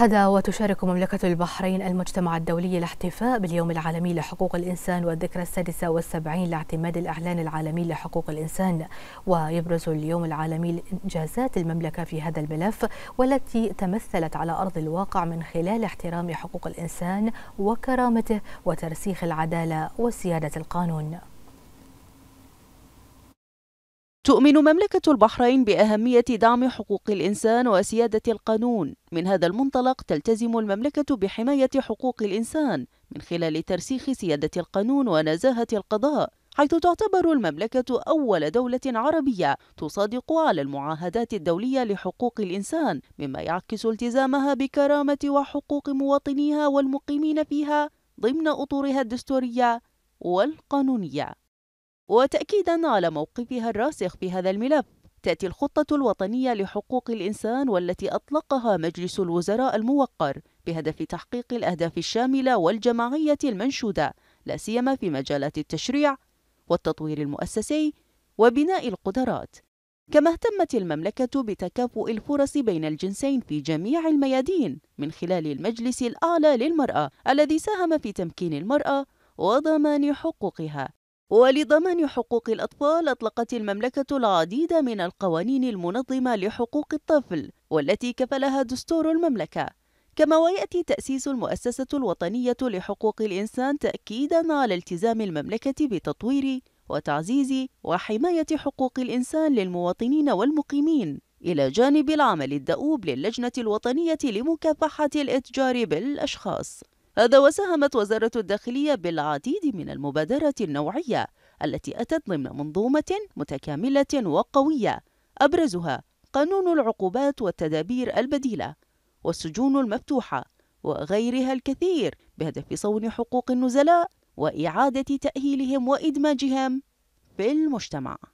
هذا وتشارك مملكة البحرين المجتمع الدولي الاحتفاء باليوم العالمي لحقوق الإنسان والذكرى السادسة والسبعين لاعتماد الإعلان العالمي لحقوق الإنسان ويبرز اليوم العالمي إنجازات المملكة في هذا الملف والتي تمثلت على أرض الواقع من خلال احترام حقوق الإنسان وكرامته وترسيخ العدالة وسيادة القانون تؤمن مملكة البحرين بأهمية دعم حقوق الإنسان وسيادة القانون من هذا المنطلق تلتزم المملكة بحماية حقوق الإنسان من خلال ترسيخ سيادة القانون ونزاهة القضاء حيث تعتبر المملكة أول دولة عربية تصادق على المعاهدات الدولية لحقوق الإنسان مما يعكس التزامها بكرامة وحقوق مواطنيها والمقيمين فيها ضمن أطورها الدستورية والقانونية وتأكيدا على موقفها الراسخ في هذا الملف تأتي الخطة الوطنية لحقوق الإنسان والتي أطلقها مجلس الوزراء الموقر بهدف تحقيق الأهداف الشاملة والجماعية المنشودة لا سيما في مجالات التشريع والتطوير المؤسسي وبناء القدرات كما اهتمت المملكة بتكافؤ الفرص بين الجنسين في جميع الميادين من خلال المجلس الأعلى للمرأة الذي ساهم في تمكين المرأة وضمان حقوقها ولضمان حقوق الأطفال أطلقت المملكة العديد من القوانين المنظمة لحقوق الطفل والتي كفلها دستور المملكة كما ويأتي تأسيس المؤسسة الوطنية لحقوق الإنسان تأكيداً على التزام المملكة بتطوير وتعزيز وحماية حقوق الإنسان للمواطنين والمقيمين إلى جانب العمل الدؤوب للجنة الوطنية لمكافحة الإتجار بالأشخاص هذا وساهمت وزارة الداخلية بالعديد من المبادرات النوعية التي أتت ضمن منظومة متكاملة وقوية أبرزها قانون العقوبات والتدابير البديلة والسجون المفتوحة وغيرها الكثير بهدف صون حقوق النزلاء وإعادة تأهيلهم وإدماجهم في المجتمع